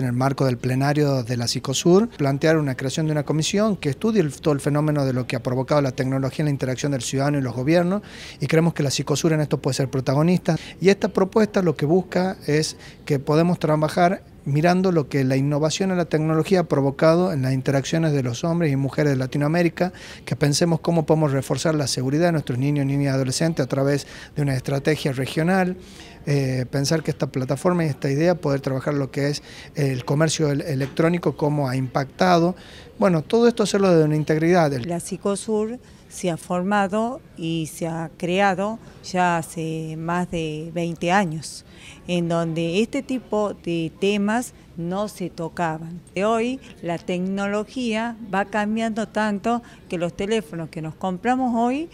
en el marco del plenario de la Psicosur, plantear una creación de una comisión que estudie todo el fenómeno de lo que ha provocado la tecnología en la interacción del ciudadano y los gobiernos y creemos que la Psicosur en esto puede ser protagonista. Y esta propuesta lo que busca es que podemos trabajar mirando lo que la innovación en la tecnología ha provocado en las interacciones de los hombres y mujeres de Latinoamérica, que pensemos cómo podemos reforzar la seguridad de nuestros niños, niñas y adolescentes a través de una estrategia regional, eh, pensar que esta plataforma y esta idea, poder trabajar lo que es el comercio electrónico, cómo ha impactado. Bueno, todo esto hacerlo de una integridad. La Psicosur se ha formado y se ha creado ya hace más de 20 años, en donde este tipo de temas no se tocaban. Hoy la tecnología va cambiando tanto que los teléfonos que nos compramos hoy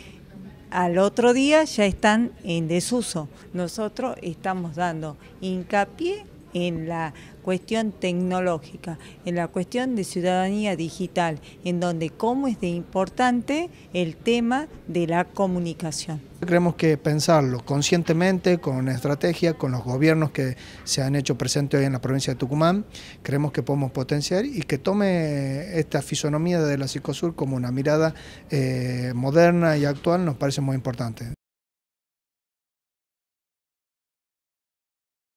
al otro día ya están en desuso. Nosotros estamos dando hincapié en la cuestión tecnológica, en la cuestión de ciudadanía digital, en donde cómo es de importante el tema de la comunicación. Creemos que pensarlo conscientemente, con estrategia, con los gobiernos que se han hecho presentes hoy en la provincia de Tucumán, creemos que podemos potenciar y que tome esta fisonomía de la Psicosur como una mirada eh, moderna y actual nos parece muy importante.